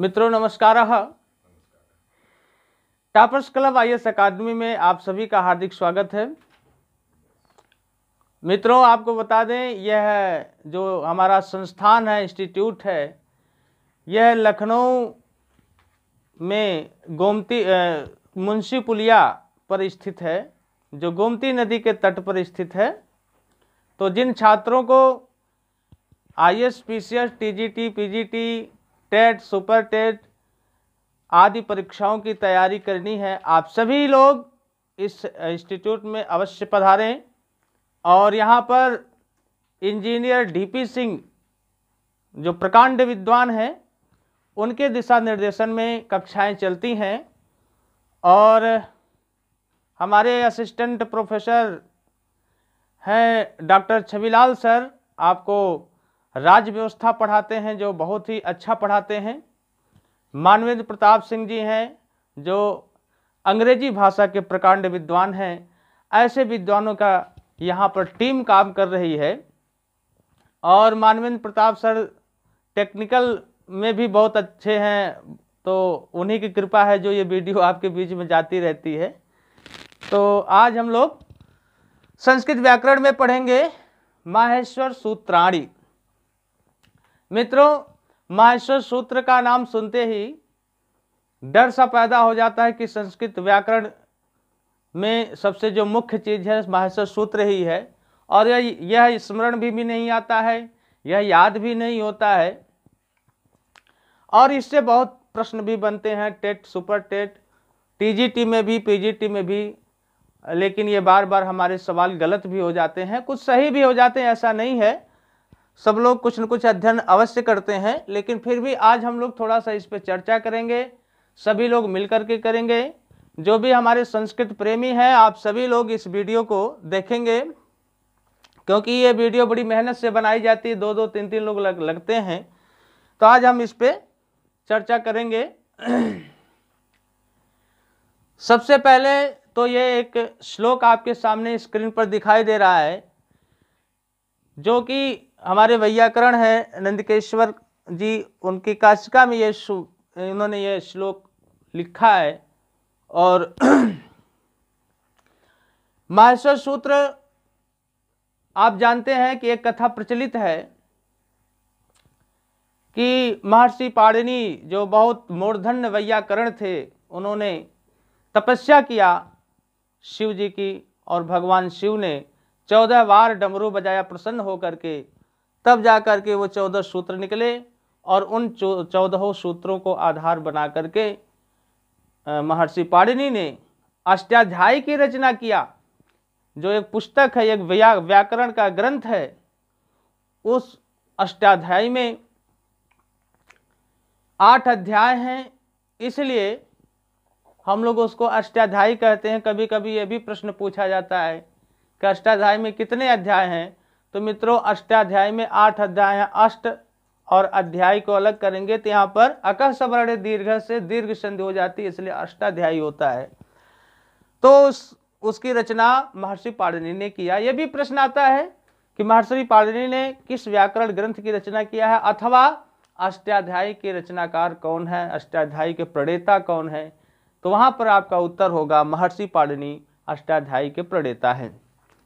मित्रों नमस्कार toppers club I S academy में आप सभी का हार्दिक स्वागत है मित्रों आपको बता दें यह जो हमारा संस्थान है इंस्टीट्यूट है यह लखनऊ में गोमती मुंशी पुलिया पर स्थित है जो गोमती नदी के तट पर स्थित है तो जिन छात्रों को I S P C S T G T P G T TET super TET आदि परीक्षाओं की तैयारी करनी है आप सभी लोग इस इंस्टीट्यूट में अवश्य पधारें और यहाँ पर इंजीनियर डीपी सिंह जो प्रकांड विद्वान हैं उनके दिशा निर्देशन में कक्षाएं चलती हैं और हमारे असिस्टेंट प्रोफेसर हैं डॉक्टर छविलाल सर आपको राज्य व्यवस्था पढ़ाते हैं जो बहुत ही अच्छा पढ़ाते हैं मानवेंद्र प्रताप सिंह जी हैं जो अंग्रेजी भाषा के प्रकांड विद्वान हैं ऐसे विद्वानों का यहाँ पर टीम काम कर रही है और मानवेंद्र प्रताप सर टेक्निकल में भी बहुत अच्छे हैं तो उन्हीं की कृपा है जो ये वीडियो आपके बीच में जाती रहती है तो आज हम लोग संस्कृत व्याकरण में पढ़ेंगे माहेश्वर सूत्राणी मित्रों माहेश्वर सूत्र का नाम सुनते ही डर सा पैदा हो जाता है कि संस्कृत व्याकरण में सबसे जो मुख्य चीज़ है माहेश्वर सूत्र ही है और यह यह स्मरण भी, भी नहीं आता है यह याद भी नहीं होता है और इससे बहुत प्रश्न भी बनते हैं टेट सुपर टेट टीजीटी में भी पीजीटी में भी लेकिन ये बार बार हमारे सवाल गलत भी हो जाते हैं कुछ सही भी हो जाते हैं ऐसा नहीं है सब लोग कुछ न कुछ अध्ययन अवश्य करते हैं लेकिन फिर भी आज हम लोग थोड़ा सा इस पर चर्चा करेंगे सभी लोग मिलकर के करेंगे जो भी हमारे संस्कृत प्रेमी हैं आप सभी लोग इस वीडियो को देखेंगे क्योंकि ये वीडियो बड़ी मेहनत से बनाई जाती है दो दो तीन तीन लोग लग, लगते हैं तो आज हम इस पर चर्चा करेंगे सबसे पहले तो ये एक श्लोक आपके सामने स्क्रीन पर दिखाई दे रहा है जो कि हमारे वैयाकरण है नंदकेश्वर जी उनकी काशिका में ये उन्होंने ये श्लोक लिखा है और महेश्वर सूत्र आप जानते हैं कि एक कथा प्रचलित है कि महर्षि पाड़िनी जो बहुत मूर्धन्य वैयाकरण थे उन्होंने तपस्या किया शिव जी की और भगवान शिव ने चौदह बार डमरू बजाया प्रसन्न होकर के तब जा कर के वो चौदह सूत्र निकले और उन चौदहों सूत्रों को आधार बना करके महर्षि पाड़िनी ने अष्टाध्यायी की रचना किया जो एक पुस्तक है एक व्या व्याकरण का ग्रंथ है उस अष्टाध्यायी में आठ अध्याय हैं इसलिए हम लोग उसको अष्टाध्यायी कहते हैं कभी कभी ये भी प्रश्न पूछा जाता है कि अष्टाध्यायी में कितने अध्याय हैं तो मित्रों अष्टाध्याय में आठ अध्याय हैं अष्ट और अध्याय को अलग करेंगे तो यहाँ पर अकह सवर्ण दीर्घ से दीर्घ संधि हो जाती है इसलिए अष्टाध्यायी होता है तो उस, उसकी रचना महर्षि पाणिनि ने किया यह भी प्रश्न आता है कि महर्षि पाणिनि ने किस व्याकरण ग्रंथ की रचना किया है अथवा अष्टाध्यायी के रचनाकार कौन है अष्टाध्यायी के प्रणेता कौन है तो वहाँ पर आपका उत्तर होगा महर्षि पाणिनि अष्टाध्यायी के प्रणेता है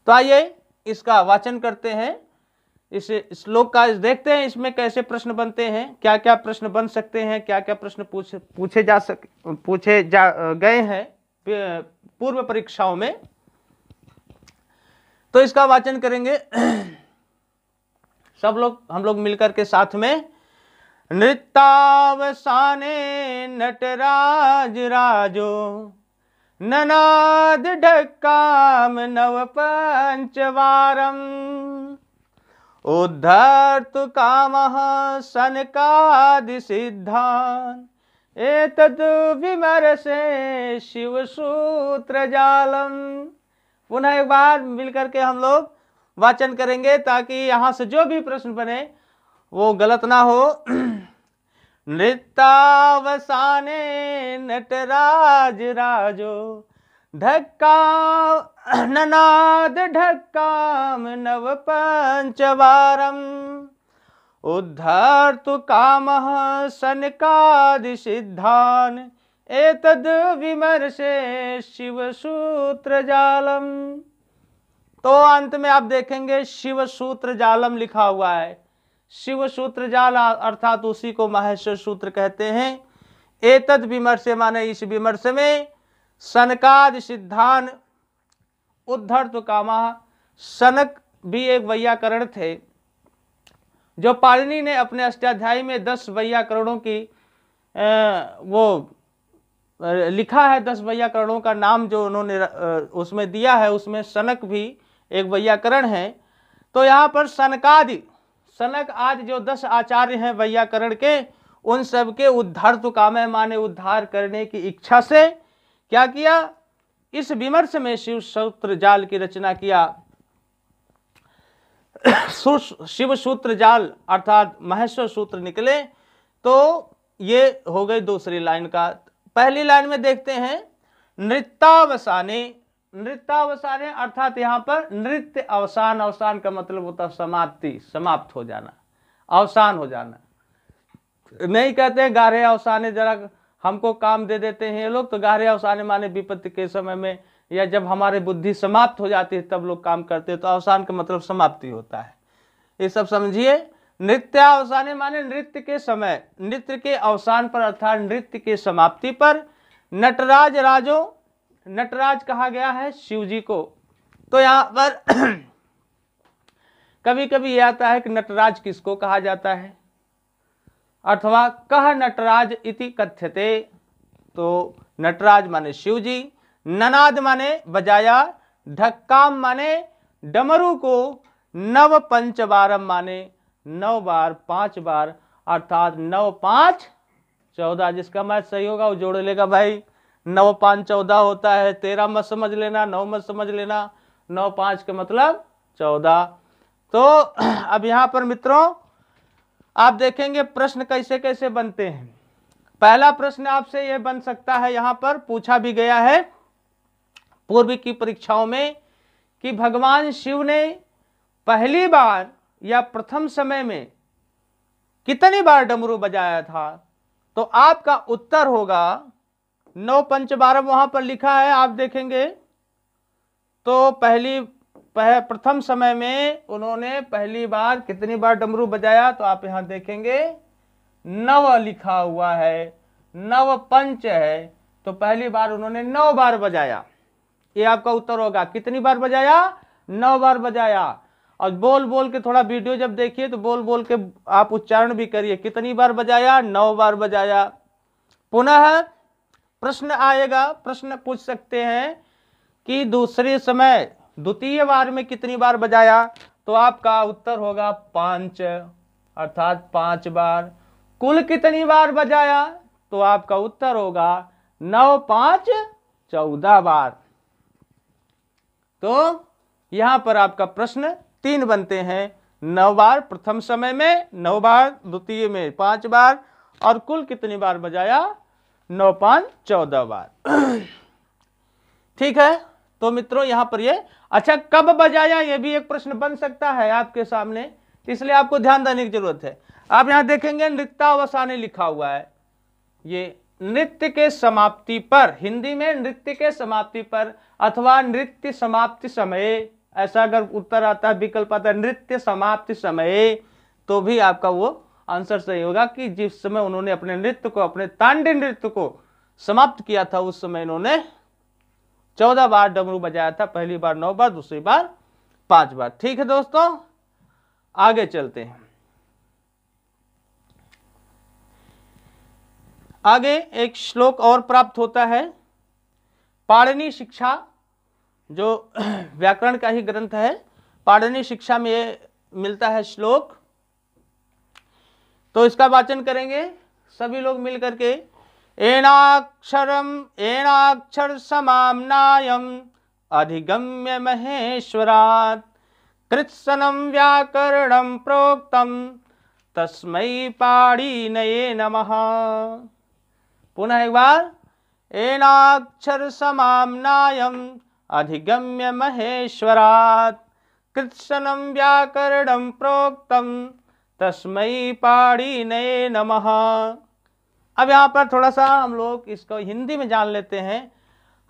तो आइए इसका वाचन करते हैं इस श्लोक का देखते हैं इसमें कैसे प्रश्न बनते हैं क्या क्या प्रश्न बन सकते हैं क्या क्या प्रश्न पूछ पूछे जा सक पूछे जा गए हैं पूर्व परीक्षाओं में तो इसका वाचन करेंगे सब लोग हम लोग मिलकर के साथ में नृत्यावसाने नटराज राजो ननाद ढक्काम नवपञ्चवारम् विमर से एतद् सूत्र जालम पुनः एक बार मिल करके हम लोग वाचन करेंगे ताकि यहाँ से जो भी प्रश्न बने वो गलत ना हो नृतावसाने नटराज राजो ढक्का ननाद ढक्काम नवपञ्चवारम् उद्धर्तु कामः सनकादिसिद्धान् शिव विमर्शे जालम तो अंत में आप देखेंगे शिव सूत्र जालम लिखा हुआ है शिव सूत्र जाल अर्थात उसी को माहेश्वर सूत्र कहते हैं एतद विमर्श माने इस विमर्श में सनकाद सिद्धांत उद्धर तो कामा सनक भी एक वैयाकरण थे जो पालिनी ने अपने अष्टाध्यायी में दस वैयाकरणों की वो लिखा है दस वैयाकरणों का नाम जो उन्होंने उसमें दिया है उसमें सनक भी एक वैयाकरण है तो यहाँ पर सनकादि सनक आज जो दस आचार्य हैं वैयाकरण के उन सब के उद्धार तो है माने उद्धार करने की इच्छा से क्या किया इस विमर्श में शिव सूत्र जाल की रचना किया शिव सूत्र जाल अर्थात महेश्वर सूत्र निकले तो ये हो गई दूसरी लाइन का पहली लाइन में देखते हैं नृत्यावसाने नृत्यावसान अर्थात यहाँ पर नृत्य अवसान अवसान का मतलब होता है समाप्ति समाप्त हो जाना अवसान हो जाना नहीं कहते हैं गारे अवसाने जरा हमको काम दे देते हैं ये लोग तो गारे अवसाने माने विपत्ति के समय में या जब हमारे बुद्धि समाप्त हो जाती है तब लोग काम करते हैं तो अवसान का मतलब समाप्ति होता है ये सब समझिए नृत्य अवसाने माने नृत्य के समय नृत्य के अवसान पर अर्थात नृत्य के समाप्ति पर नटराज राजो नटराज कहा गया है शिव जी को तो यहाँ पर कभी कभी यह आता है कि नटराज किसको कहा जाता है अथवा कह नटराज इति कथ्यते तो नटराज माने शिव जी ननाद माने बजाया ढक्काम माने डमरू को नव पंच बार माने नौ बार पांच बार अर्थात नौ पांच चौदह जिसका मैच सही होगा वो जोड़ लेगा भाई नौ पाँच चौदह होता है तेरह मत समझ लेना नौ मत समझ लेना नौ पाँच का मतलब चौदह तो अब यहाँ पर मित्रों आप देखेंगे प्रश्न कैसे कैसे बनते हैं पहला प्रश्न आपसे यह बन सकता है यहाँ पर पूछा भी गया है पूर्व की परीक्षाओं में कि भगवान शिव ने पहली बार या प्रथम समय में कितनी बार डमरू बजाया था तो आपका उत्तर होगा नौ पंच बारह वहां पर लिखा है आप देखेंगे तो पहली पह, प्रथम समय में उन्होंने पहली बार कितनी बार डमरू बजाया तो आप यहां देखेंगे नव लिखा हुआ है नव पंच है तो पहली बार उन्होंने नौ बार बजाया ये आपका उत्तर होगा कितनी बार बजाया नौ बार बजाया और बोल बोल के थोड़ा वीडियो जब देखिए तो बोल बोल के आप उच्चारण भी करिए कितनी बार बजाया नौ बार बजाया पुनः प्रश्न आएगा प्रश्न पूछ सकते हैं कि दूसरे समय द्वितीय बार में कितनी बार बजाया तो आपका उत्तर होगा पांच अर्थात पांच बार कुल कितनी बार बजाया तो आपका उत्तर होगा नौ पांच चौदह बार तो यहां पर आपका प्रश्न तीन बनते हैं नौ बार प्रथम समय में नौ बार द्वितीय में पांच बार और कुल कितनी बार बजाया नौ पांच चौदह बार ठीक है तो मित्रों यहां पर ये अच्छा कब बजाया ये भी एक प्रश्न बन सकता है आपके सामने इसलिए आपको ध्यान देने की जरूरत है आप यहां देखेंगे ने लिखा हुआ है ये नृत्य के समाप्ति पर हिंदी में नृत्य के समाप्ति पर अथवा नृत्य समाप्ति समय ऐसा अगर उत्तर आता है विकल्प आता है नृत्य समाप्ति समय तो भी आपका वो आंसर सही होगा कि जिस समय उन्होंने अपने नृत्य को अपने तांडे नृत्य को समाप्त किया था उस समय इन्होंने चौदह बार डमरू बजाया था पहली बार नौ बार दूसरी बार पांच बार ठीक है दोस्तों आगे चलते हैं आगे एक श्लोक और प्राप्त होता है पाणनी शिक्षा जो व्याकरण का ही ग्रंथ है पाणनी शिक्षा में मिलता है श्लोक तो इसका वाचन करेंगे सभी लोग मिल करके एनाक्षरम एनाक्षर समाम्नायम अधिगम्य महेश्वरा कृत्सनम व्याकरणम प्रोक्तम तस्मय पाड़ी नये नम पुनः एक बार एनाक्षर समाम्नायम अधिगम्य महेश्वरा कृत्सनम व्याकरणम प्रोक्तम तस्मयी नये नमः अब यहाँ पर थोड़ा सा हम लोग इसको हिंदी में जान लेते हैं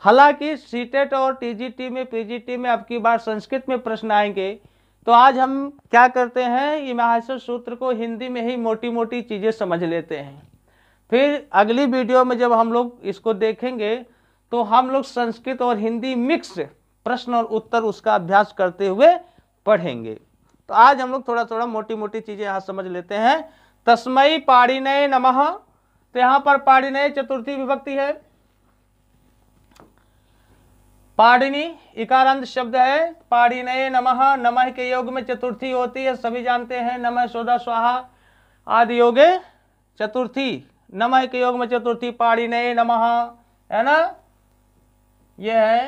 हालांकि सीटेट e और टीजीटी में पीजीटी में अब की बार संस्कृत में प्रश्न आएंगे तो आज हम क्या करते हैं इमाहसर सूत्र को हिंदी में ही मोटी मोटी चीज़ें समझ लेते हैं फिर अगली वीडियो में जब हम लोग इसको देखेंगे तो हम लोग संस्कृत और हिंदी मिक्स प्रश्न और उत्तर उसका अभ्यास करते हुए पढ़ेंगे तो आज हम लोग थोड़ा थोड़ा मोटी मोटी चीज़ें यहाँ समझ लेते हैं तस्मयी पाड़िनय नमः तो यहाँ पर पाड़िनय चतुर्थी विभक्ति है पाड़िनी इकारांत शब्द है पाड़िनय नमः नमः के योग में चतुर्थी होती है सभी जानते हैं नमः सोदा स्वाहा आदि योगे चतुर्थी नमः के योग में चतुर्थी पाड़िनय नमः है ना यह है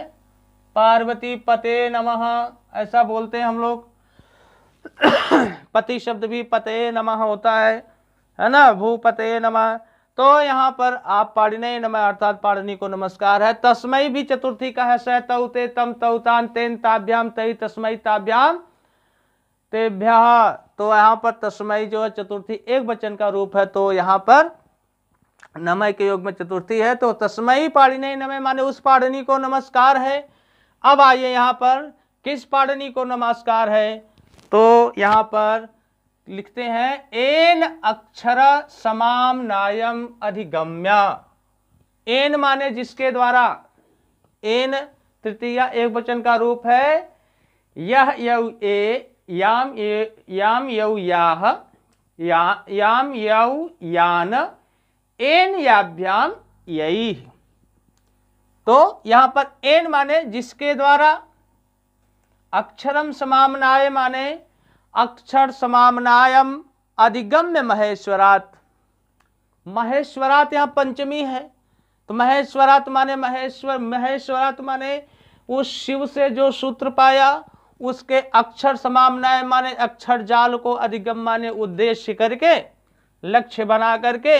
पार्वती पते नमः ऐसा बोलते हैं हम लोग पति शब्द भी पते नमः होता है है ना भूपते नमः तो यहाँ पर आप पाड़िने नमः अर्थात पाड़नी को नमस्कार है तस्मय भी चतुर्थी का है सह ते तम तौतान तेन ताभ्याम तय तस्मय ताभ्याम तेभ्या तो यहाँ पर तस्मय जो है चतुर्थी एक वचन का रूप है तो यहाँ पर नमय के योग में चतुर्थी है तो तस्मयी पाड़िने नमय माने उस पाड़नी को नमस्कार है अब आइए यहाँ पर किस पाड़नी को नमस्कार है तो यहाँ पर लिखते हैं एन अक्षर समाम नायम अधिगम्या एन माने जिसके द्वारा एन तृतीय एक वचन का रूप है यह यव ए याम ए याम यव याह या, याम यव यान एन याभ्याम यही तो यहाँ पर एन माने जिसके द्वारा अक्षरम समामनाय माने अक्षर समामनायम अधिगम्य महेश्वरात महेश्वरात यहाँ पंचमी है तो महेश्वरात माने महेश्वर महेश्वरात माने उस शिव से जो सूत्र पाया उसके अक्षर समामनाय माने अक्षर जाल को अधिगम माने उद्देश्य करके लक्ष्य बना करके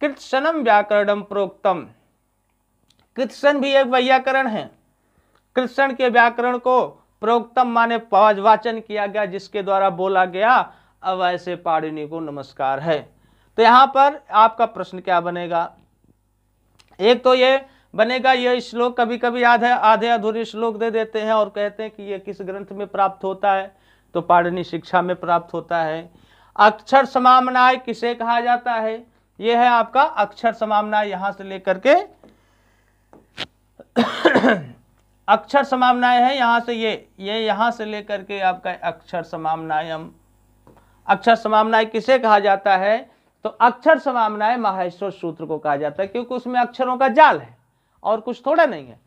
कृत्सनम व्याकरणम प्रोक्तम कृत्सन भी एक वैयाकरण है कृष्ण के व्याकरण को प्रोक्तम माने वाचन किया गया जिसके द्वारा बोला गया अब ऐसे पाड़िनी को नमस्कार है तो यहां पर आपका प्रश्न क्या बनेगा एक तो ये बनेगा ये श्लोक कभी कभी आधे आधे अधूरे श्लोक दे देते हैं और कहते हैं कि ये किस ग्रंथ में प्राप्त होता है तो पाड़िनी शिक्षा में प्राप्त होता है अक्षर समामनाय किसे कहा जाता है ये है आपका अक्षर समामनाय यहां से लेकर के अक्षर समामनाएं हैं यहाँ से ये ये यहां से लेकर के आपका अक्षर समामनाएं अक्षर समामनाएं किसे कहा जाता है तो अक्षर समामनाएं माहेश्वर सूत्र को कहा जाता है क्योंकि उसमें अक्षरों का जाल है और कुछ थोड़ा नहीं है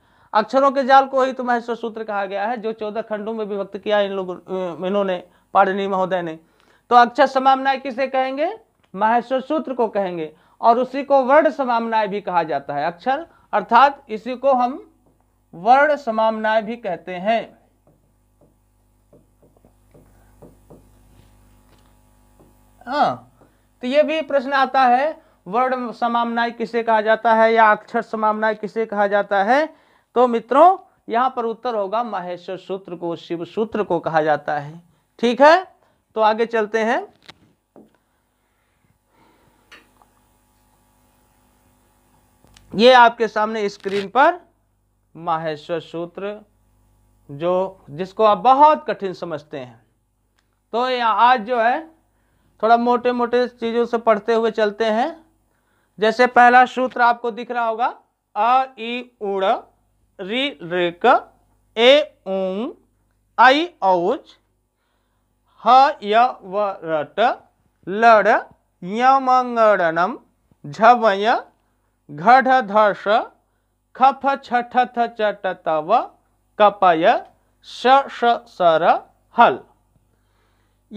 अक्षरों के जाल को ही तो महेश्वर सूत्र कहा गया है जो चौदह खंडों में विभक्त किया इन लोगों इन्होंने पाड़नी महोदय ने तो अक्षर समामनाएं किसे कहेंगे माहेश्वर सूत्र को कहेंगे और उसी को वर्ण समामनाएं भी कहा जाता है अक्षर अर्थात इसी को हम वर्ण समामनाय भी कहते हैं हाँ तो ये भी प्रश्न आता है वर्ण समामनाय किसे कहा जाता है या अक्षर समामनाय किसे कहा जाता है तो मित्रों यहां पर उत्तर होगा माहेश्वर सूत्र को शिव सूत्र को कहा जाता है ठीक है तो आगे चलते हैं ये आपके सामने स्क्रीन पर माहेश्वर सूत्र जो जिसको आप बहुत कठिन समझते हैं तो आज जो है थोड़ा मोटे मोटे चीज़ों से पढ़ते हुए चलते हैं जैसे पहला सूत्र आपको दिख रहा होगा अ ई उड़ री रिक ए ऊं आई औच ह य व रट लड़ यमंगणम झवय घढ़ धर्ष खफ छठ चट तव कपय श सर हल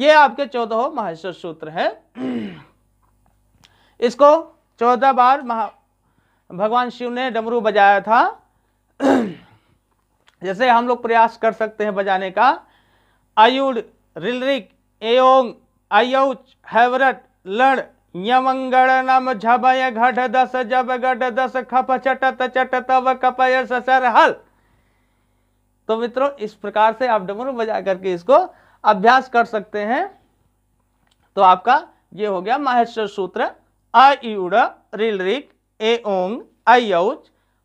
ये आपके चौदह महेश्वर सूत्र हैं इसको चौदह बार महा भगवान शिव ने डमरू बजाया था जैसे हम लोग प्रयास कर सकते हैं बजाने का आयुड रिलरिक एओंग आयोच हैवरट लड़ यमंगल नम झबय घट दस जब गट दस खप चटत चट तब कपय ससर हल तो मित्रों इस प्रकार से आप डमरू बजा करके इसको अभ्यास कर सकते हैं तो आपका ये हो गया माहेश्वर सूत्र अयुड़ रिल रिक ए ओंग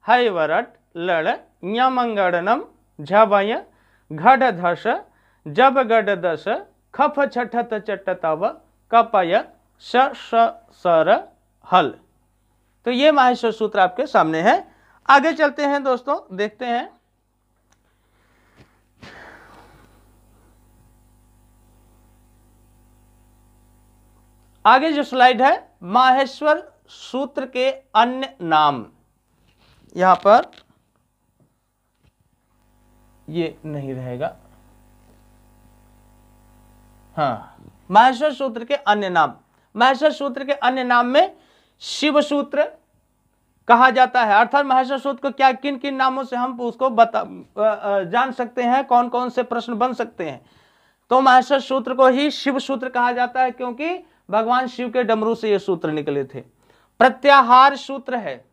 हय वरट लड़ यमंगणनम झबय घट धस जब गड दस खफ छठत चट तब कपय श श सर हल तो ये माहेश्वर सूत्र आपके सामने है आगे चलते हैं दोस्तों देखते हैं आगे जो स्लाइड है माहेश्वर सूत्र के अन्य नाम यहां पर ये नहीं रहेगा हाँ माहेश्वर सूत्र के अन्य नाम महेश्वर सूत्र के अन्य नाम में शिव सूत्र कहा जाता है अर्थात महेश्वर सूत्र को क्या किन किन नामों से हम उसको बता जान सकते हैं कौन कौन से प्रश्न बन सकते हैं तो महेश्वर सूत्र को ही शिव सूत्र कहा जाता है क्योंकि भगवान शिव के डमरू से ये सूत्र निकले थे प्रत्याहार सूत्र है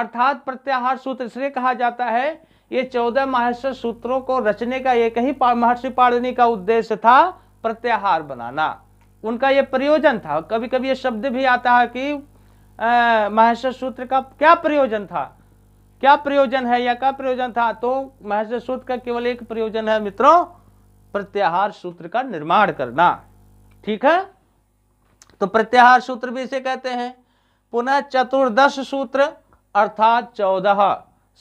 अर्थात प्रत्याहार सूत्र इसलिए कहा जाता है ये चौदह महेश्वर सूत्रों को रचने का एक ही महर्षि पाड़नी का उद्देश्य था प्रत्याहार बनाना उनका ये प्रयोजन था कभी कभी ये शब्द भी आता है कि महेश्वर सूत्र का क्या प्रयोजन था क्या प्रयोजन है या क्या प्रयोजन था तो महेश्वर सूत्र का केवल एक प्रयोजन है मित्रों प्रत्याहार सूत्र का निर्माण करना ठीक है तो प्रत्याहार सूत्र भी इसे कहते हैं पुनः चतुर्दश सूत्र अर्थात चौदह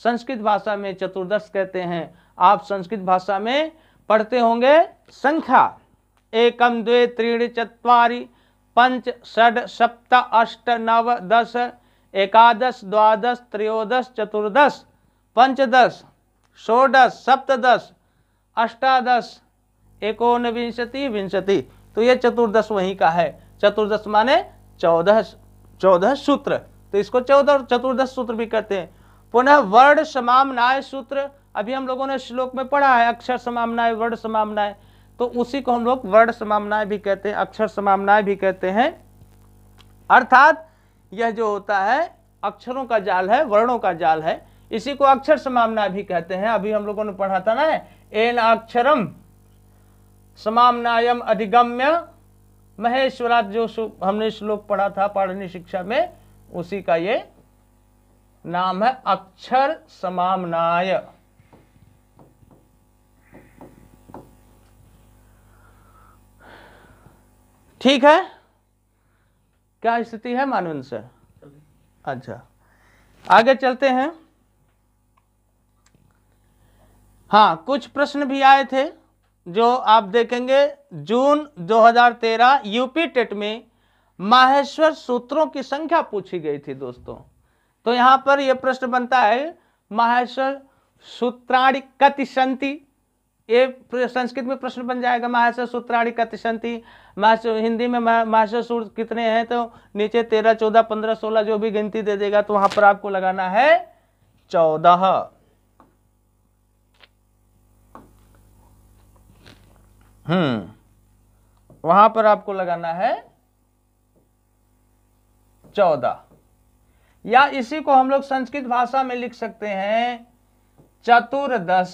संस्कृत भाषा में चतुर्दश कहते हैं आप संस्कृत भाषा में पढ़ते होंगे संख्या एकम द्वे त्रीण चत्वारि पंच षड सप्त अष्ट नव दस एकादश द्वादश त्रयोदश चतुर्दश पंचदश षोडश सप्तश अष्टादश एकोनविंशति विंशति तो ये चतुर्दश वहीं का है चतुर्दश माने चौदह चौदह सूत्र तो इसको चौदह चतुर्दश सूत्र भी कहते हैं पुनः वर्ण समामनाय सूत्र अभी हम लोगों ने श्लोक में पढ़ा है अक्षर समामनाय वर्ण समामनाय तो उसी को हम लोग वर्ण समामनाएं भी कहते हैं अक्षर समामनाएं भी कहते हैं अर्थात यह जो होता है अक्षरों का जाल है वर्णों का जाल है इसी को अक्षर समामना भी कहते हैं अभी हम लोगों ने पढ़ा था ना एन अक्षरम समामनायम अधिगम्य महेश्वरा जो हमने श्लोक पढ़ा था पाढ़नी शिक्षा में उसी का ये नाम है अक्षर समामनाय ठीक है क्या स्थिति है मानव सर अच्छा आगे चलते हैं हाँ कुछ प्रश्न भी आए थे जो आप देखेंगे जून 2013 यूपी टेट में माहेश्वर सूत्रों की संख्या पूछी गई थी दोस्तों तो यहाँ पर यह प्रश्न बनता है माहेश्वर सूत्राणी कति संति ये संस्कृत में प्रश्न बन जाएगा महाशय सूत्राणी कतिशंति महाशय हिंदी में महाशय सूत्र कितने हैं तो नीचे तेरह चौदह पंद्रह सोलह जो भी गिनती दे देगा तो वहां पर आपको लगाना है चौदह हम्म वहां पर आपको लगाना है चौदह या इसी को हम लोग संस्कृत भाषा में लिख सकते हैं चतुर्दश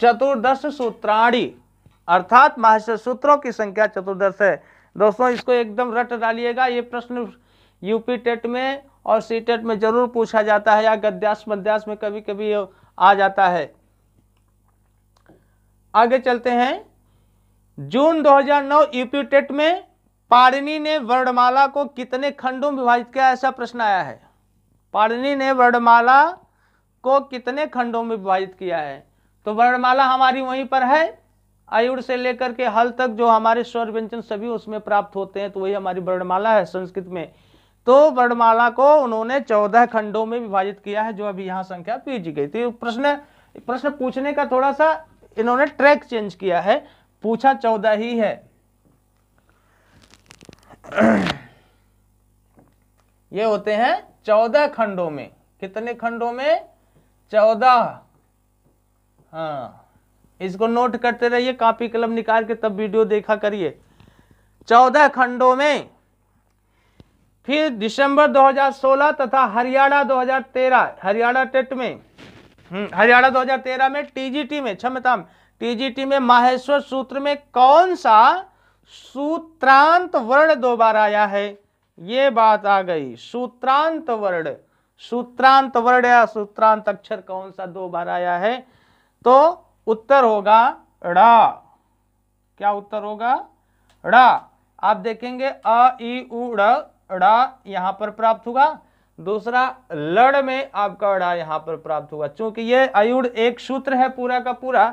चतुर्दश सूत्राणी अर्थात महाशय सूत्रों की संख्या चतुर्दश है दोस्तों इसको एकदम रट डालिएगा ये प्रश्न यूपी टेट में और सी टेट में जरूर पूछा जाता है या गद्यास मध्यास में कभी कभी आ जाता है आगे चलते हैं जून 2009 यूपी टेट में पाड़िनी ने वर्णमाला को कितने खंडों में विभाजित किया ऐसा प्रश्न आया है पाड़िनी ने वर्णमाला को कितने खंडों में विभाजित किया है तो वर्णमाला हमारी वहीं पर है आयुड़ से लेकर के हल तक जो हमारे स्वर व्यंजन सभी उसमें प्राप्त होते हैं तो वही हमारी वर्णमाला है संस्कृत में तो वर्णमाला को उन्होंने चौदह खंडों में विभाजित किया है जो अभी यहाँ संख्या पीजी गई थी तो प्रश्न प्रश्न पूछने का थोड़ा सा इन्होंने ट्रैक चेंज किया है पूछा चौदह ही है ये होते हैं चौदह खंडों में कितने खंडों में चौदह हाँ इसको नोट करते रहिए कापी कलम निकाल के तब वीडियो देखा करिए चौदह खंडों में फिर दिसंबर 2016 तथा हरियाणा 2013 हरियाणा टेट में हम्म, हरियाणा 2013 में टीजीटी में क्षमता टीजीटी में माहेश्वर सूत्र में कौन सा सूत्रांत वर्ण दोबारा आया है ये बात आ गई सूत्रांत वर्ण सूत्रांत वर्ण या सूत्रांत अक्षर कौन सा दो बार आया है तो उत्तर होगा ड़ा क्या उत्तर होगा ड़ा आप देखेंगे अ ई उ ड़ा यहां पर प्राप्त होगा दूसरा लड़ में आपका अड़ा यहां पर प्राप्त होगा चूंकि ये अयुड एक सूत्र है पूरा का पूरा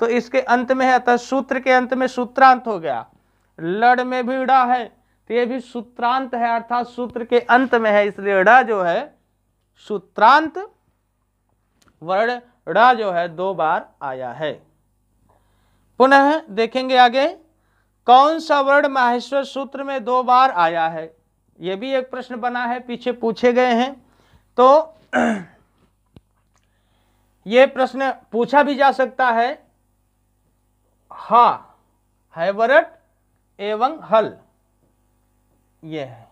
तो इसके अंत में है अतः सूत्र के अंत में सूत्रांत हो गया लड़ में भी उड़ा है तो ये भी सूत्रांत है अर्थात सूत्र के अंत में है इसलिए ड़ा जो है सूत्रांत वर्ण रा जो है दो बार आया है पुनः देखेंगे आगे कौन सा वर्ण माहेश्वर सूत्र में दो बार आया है ये भी एक प्रश्न बना है पीछे पूछे गए हैं तो ये प्रश्न पूछा भी जा सकता है हा हैवरट एवं हल ये है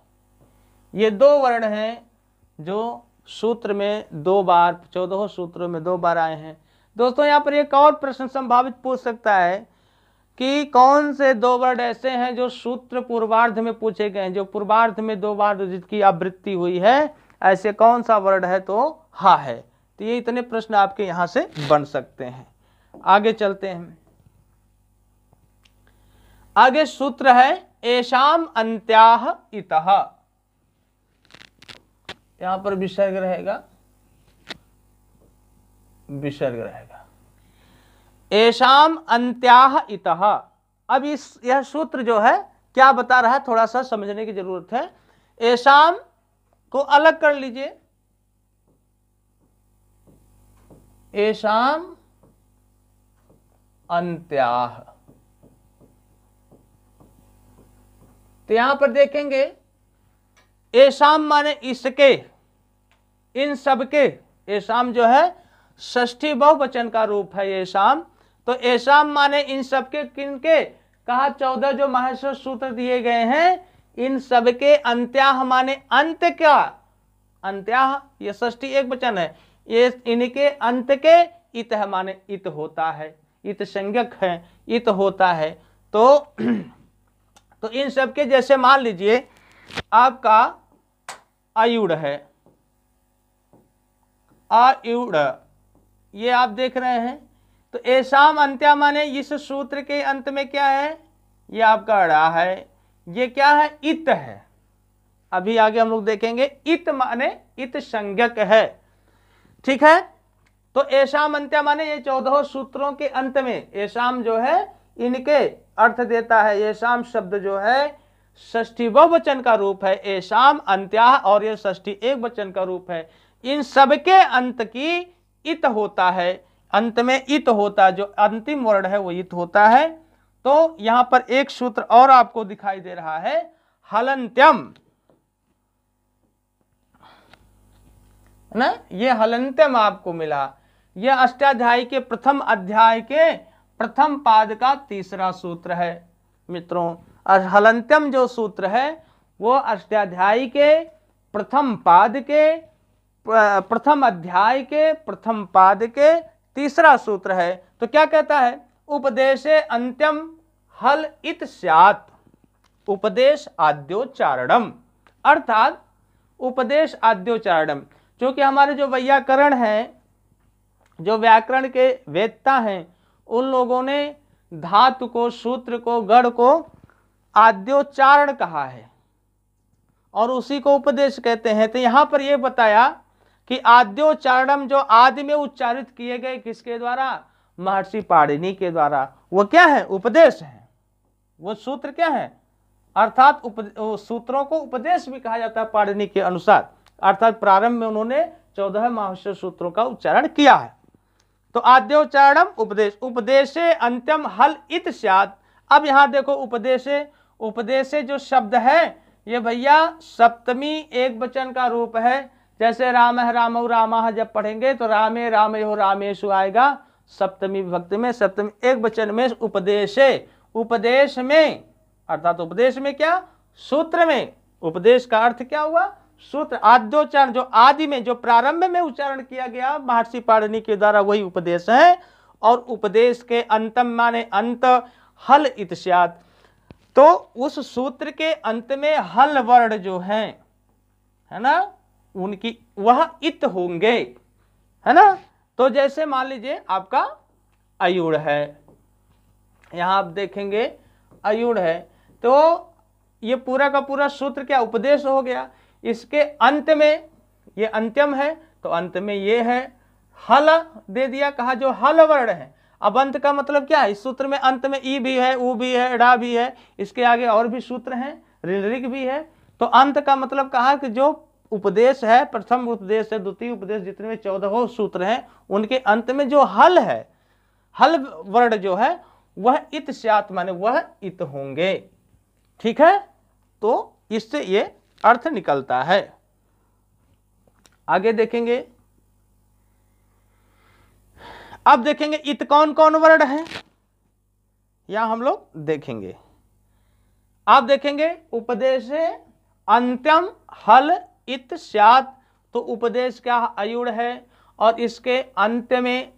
ये दो वर्ण हैं जो सूत्र में दो बार चौदह सूत्रों में दो बार आए हैं दोस्तों यहाँ पर एक और प्रश्न संभावित पूछ सकता है कि कौन से दो वर्ड ऐसे हैं जो सूत्र पूर्वार्ध में पूछे गए हैं जो पूर्वार्ध में दो बार जिसकी आवृत्ति हुई है ऐसे कौन सा वर्ड है तो हा है तो ये इतने प्रश्न आपके यहां से बन सकते हैं आगे चलते हैं आगे सूत्र है एशाम अंत्याह इतः यहां पर विसर्ग रहेगा विसर्ग रहेगा ऐशाम अंत्याह इतः अब इस यह सूत्र जो है क्या बता रहा है थोड़ा सा समझने की जरूरत है ऐशाम को अलग कर लीजिए ऐशाम अंत्याह तो यहां पर देखेंगे ऐसा माने इसके इन सबके ऐसा जो है ष्ठी बहुवचन का रूप है शाम तो ऐसा माने इन सबके किन के कहा चौदह जो महेश्वर सूत्र दिए गए हैं इन सबके अंत्याह माने अंत क्या अंत्याह ये ष्ठी एक वचन है ये इनके अंत के इत माने इत होता है इत संज्ञक है इत होता है तो तो इन सबके जैसे मान लीजिए आपका आयुड़ है आयुड़ ये आप देख रहे हैं तो ऐसाम अंत्या माने इस सूत्र के अंत में क्या है ये आपका अड़ा है ये क्या है इत है अभी आगे हम लोग देखेंगे इत माने इत संज्ञक है ठीक है तो ऐसा अंत्या माने ये चौदह सूत्रों के अंत में ऐसा जो है इनके अर्थ देता है ऐसाम शब्द जो है ष्ठी वचन का रूप है एशाम अंत्या और ये ष्ठी एक वचन का रूप है इन सबके अंत की इत होता है अंत में इत होता जो अंतिम वर्ण है वो इत होता है तो यहां पर एक सूत्र और आपको दिखाई दे रहा है हलंत्यम ना ये हलंत्यम आपको मिला यह अष्टाध्यायी के प्रथम अध्याय के प्रथम पाद का तीसरा सूत्र है मित्रों और जो सूत्र है वो अष्टाध्यायी के प्रथम पाद के प्रथम अध्याय के प्रथम पाद के तीसरा सूत्र है तो क्या कहता है उपदेशे अंत्यम हल इत स्यात उपदेश आद्योच्चारणम अर्थात उपदेश आद्योच्चारणम क्योंकि हमारे जो वैयाकरण हैं जो व्याकरण के वेदता हैं उन लोगों ने धातु को सूत्र को गढ़ को आद्योच्चारण कहा है और उसी को उपदेश कहते हैं तो यहां पर यह बताया कि आद्योच्चारणम जो आदि में उच्चारित किए गए किसके द्वारा महर्षि पाणिनि के द्वारा वो क्या है उपदेश है वो सूत्र क्या है अर्थात सूत्रों को उपदेश भी कहा जाता है पाणिनि के अनुसार अर्थात प्रारंभ में उन्होंने चौदह महर्षि सूत्रों का उच्चारण किया है तो आद्योच्चारणम उपदेश उपदेशे अंत्यम हल इत अब यहां देखो उपदेशे उपदेश जो शब्द है ये भैया सप्तमी एक वचन का रूप है जैसे राम है राम राम जब पढ़ेंगे तो रामे रामे हो रामेशु आएगा सप्तमी विभक्त में सप्तमी एक वचन में उपदेश उपदेश में अर्थात उपदेश में क्या सूत्र में उपदेश का अर्थ क्या हुआ सूत्र आद्योच्चारण जो आदि में जो प्रारंभ में उच्चारण किया गया महर्षि पाणनी के द्वारा वही उपदेश है और उपदेश के अंतम माने अंत हल इत्याद तो उस सूत्र के अंत में हल वर्ण जो हैं है ना उनकी वह इत होंगे है ना तो जैसे मान लीजिए आपका अयुड़ है यहां आप देखेंगे अयुड़ है तो ये पूरा का पूरा सूत्र क्या उपदेश हो गया इसके अंत में ये अंत्यम है तो अंत में ये है हल दे दिया कहा जो हल वर्ण है अब अंत का मतलब क्या है इस सूत्र में अंत में ई भी है ऊ भी है डा भी है इसके आगे और भी सूत्र हैं रिलरिक भी है तो अंत का मतलब कहा कि जो उपदेश है प्रथम उपदेश है द्वितीय उपदेश जितने भी चौदह सूत्र हैं उनके अंत में जो हल है हल वर्ड जो है वह इत स्यात माने वह इत होंगे ठीक है तो इससे ये अर्थ निकलता है आगे देखेंगे अब देखेंगे इत कौन कौन वर्ड है या हम लोग देखेंगे आप देखेंगे उपदेश अंत्यम हल इत सात तो उपदेश क्या अयुड़ है और इसके अंत में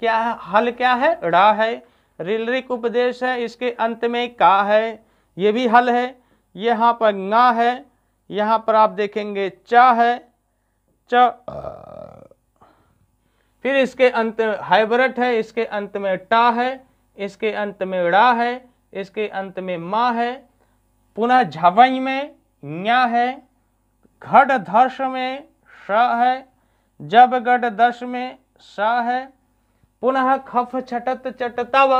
क्या है हल क्या है रा है रिलरिक उपदेश है इसके अंत में का है ये भी हल है यहाँ पर ना है यहाँ पर आप देखेंगे च है च फिर इसके अंत में हाइब्रट है इसके अंत में टा है इसके अंत में ड़ा है इसके अंत में मा है पुनः झवई में न्या है घट धर्ष में श है जब गट दर्श में स है पुनः खफ छटत चटतव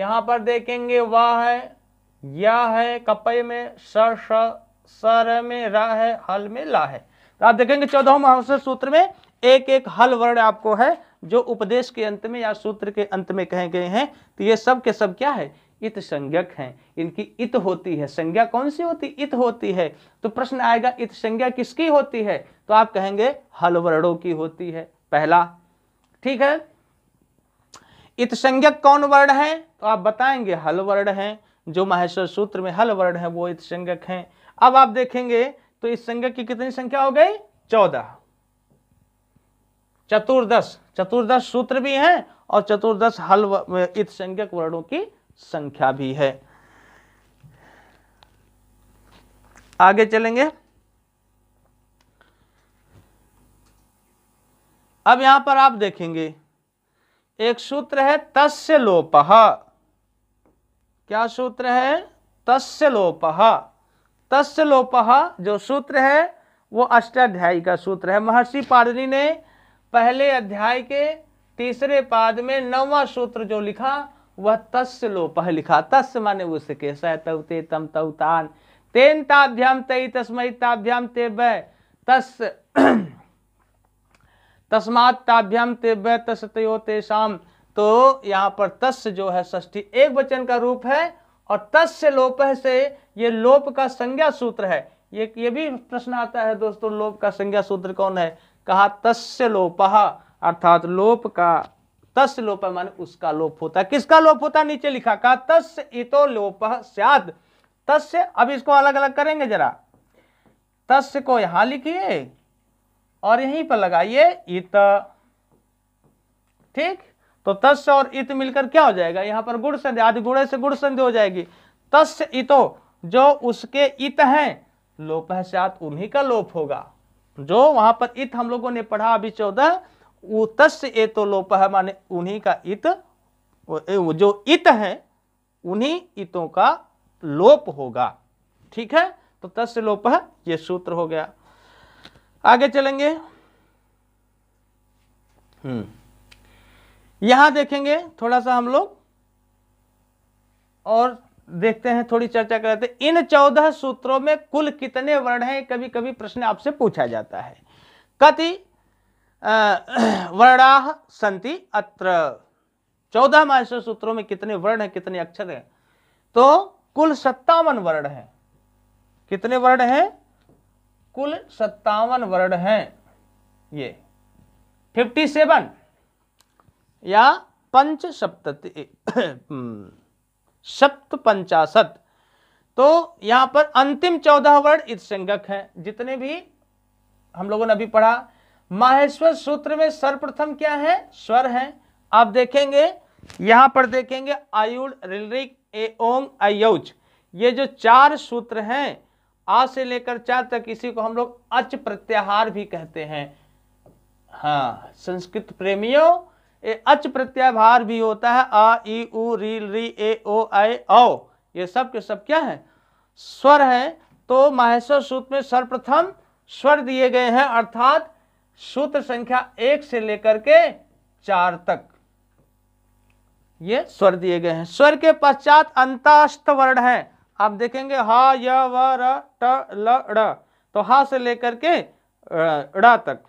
यहाँ पर देखेंगे वाह है या है कपय में स सर में रा है हल में ला है तो आप देखेंगे चौदह महावसर सूत्र में एक एक हल वर्ण आपको है जो उपदेश के अंत में या सूत्र के अंत में कहे गए हैं तो ये सब के सब क्या है इत संज्ञक हैं इनकी इत होती है संज्ञा कौन सी होती इत होती है तो प्रश्न आएगा इत संज्ञा किसकी होती है तो आप कहेंगे हल वर्णों की होती है पहला ठीक है इत संज्ञक कौन वर्ण है तो आप बताएंगे हल वर्ण है जो माहेश्वर सूत्र में हल वर्ण है वो इत संज्ञक है अब आप देखेंगे तो इस संज्ञक की कितनी संख्या हो गई चौदह चतुर्दश चतुर्दश सूत्र भी हैं और चतुर्दश हल इत संख्यक वर्णों की संख्या भी है आगे चलेंगे अब यहां पर आप देखेंगे एक सूत्र है तस्य लोप क्या सूत्र है तस्य लोप तस्य लोप जो सूत्र है वो अष्टाध्यायी का सूत्र है महर्षि पाड़नी ने पहले अध्याय के तीसरे पाद में नवा सूत्र जो लिखा वह तस् लोप लिखा तस् माने उसके सहते तम तवतान तेन ताभ्याम तई तस्मय ताभ्याम ते वह तस् तस्मात ताभ्याम ते वह तस् तयो तेषाम तो यहाँ पर तस् जो है ष्ठी एक वचन का रूप है और तस् लोप से ये लोप का संज्ञा सूत्र है ये ये भी प्रश्न आता है दोस्तों लोप का संज्ञा सूत्र कौन है कहा तस्य लोपह अर्थात लोप का तस् लोप माने उसका लोप होता है किसका लोप होता है नीचे लिखा कहा तस् इतो लोप सियाद तस् अब इसको अलग अलग करेंगे जरा तस् को यहां लिखिए और यहीं पर लगाइए इत ठीक तो तस् और इत मिलकर क्या हो जाएगा यहां पर गुड़ संधि आदि गुड़े से गुड़ संधि हो जाएगी तस् इतो जो उसके इत हैं लोप है सात उन्हीं का लोप होगा जो वहां पर इत हम लोगों ने पढ़ा अभी चौदह उतस्य ए तो लोप है माने उन्हीं का इत जो इत है उन्हीं इतों का लोप होगा ठीक है तो तस्य लोप है ये सूत्र हो गया आगे चलेंगे हम्म यहां देखेंगे थोड़ा सा हम लोग और देखते हैं थोड़ी चर्चा करते हैं इन चौदह सूत्रों में कुल कितने वर्ण हैं कभी कभी प्रश्न आपसे पूछा जाता है कति वर्णा संति अत्र चौदह महेश्वर सूत्रों में कितने वर्ण हैं कितने अक्षर हैं तो कुल सत्तावन वर्ण हैं कितने वर्ण हैं कुल सत्तावन वर्ण हैं ये फिफ्टी सेवन या पंच सप्तति हम्म, सप्त पंचाशत तो यहां पर अंतिम चौदह वर्ण इत्संगक है जितने भी हम लोगों ने अभी पढ़ा माहेश्वर सूत्र में सर्वप्रथम क्या है स्वर है आप देखेंगे यहां पर देखेंगे आयुड़ रिलरिक एओंग अयोज ये जो चार सूत्र हैं आ से लेकर चार तक इसी को हम लोग अच प्रत्याहार भी कहते हैं हाँ संस्कृत प्रेमियों ये अच प्रत्याभार भी होता है आ ई उ री री ए ओ आई औ ये सब के सब क्या है स्वर है तो माहेश्वर सूत्र में सर्वप्रथम स्वर दिए गए हैं अर्थात सूत्र संख्या एक से लेकर के चार तक ये स्वर दिए गए हैं स्वर के पश्चात अंताष्ट वर्ण है आप देखेंगे हा य व र ट ल ड तो हा से लेकर के ड तक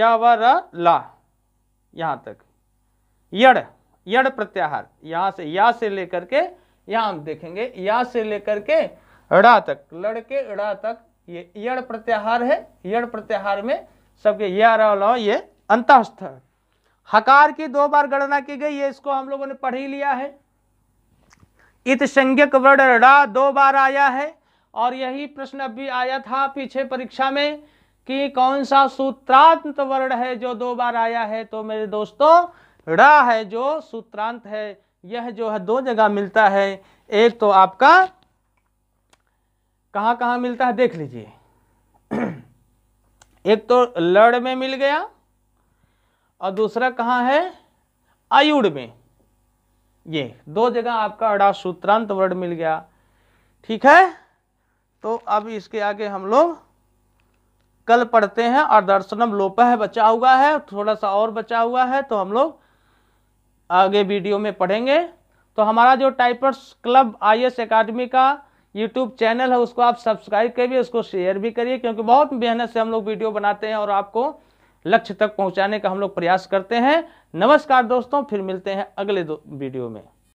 या व र ला यहां तक यड़ यड़ प्रत्याहार यहां से या से लेकर के यहां हम देखेंगे या से लेकर के अड़ा तक लड़के अड़ा तक ये यड़ प्रत्याहार है यड़ प्रत्याहार में सबके यार ये अंतस्थ हकार की दो बार गणना की गई है इसको हम लोगों ने पढ़ ही लिया है इत संज्ञक वर्ण रा दो बार आया है और यही प्रश्न अभी आया था पीछे परीक्षा में कि कौन सा सूत्रांत वर्ण है जो दो बार आया है तो मेरे दोस्तों रा है जो सूत्रांत है यह जो है दो जगह मिलता है एक तो आपका कहां कहां मिलता है देख लीजिए एक तो लड़ में मिल गया और दूसरा कहाँ है आयुड़ में ये दो जगह आपका अड़ा सूत्रांत वर्ड मिल गया ठीक है तो अब इसके आगे हम लोग कल पढ़ते हैं और दर्शनम लोपह है बचा हुआ है थोड़ा सा और बचा हुआ है तो हम लोग आगे वीडियो में पढ़ेंगे तो हमारा जो toppers club I S academy का यूट्यूब चैनल है उसको आप सब्सक्राइब करिए उसको शेयर भी करिए क्योंकि बहुत मेहनत से हम लोग वीडियो बनाते हैं और आपको लक्ष्य तक पहुंचाने का हम लोग प्रयास करते हैं नमस्कार दोस्तों फिर मिलते हैं अगले दो वीडियो में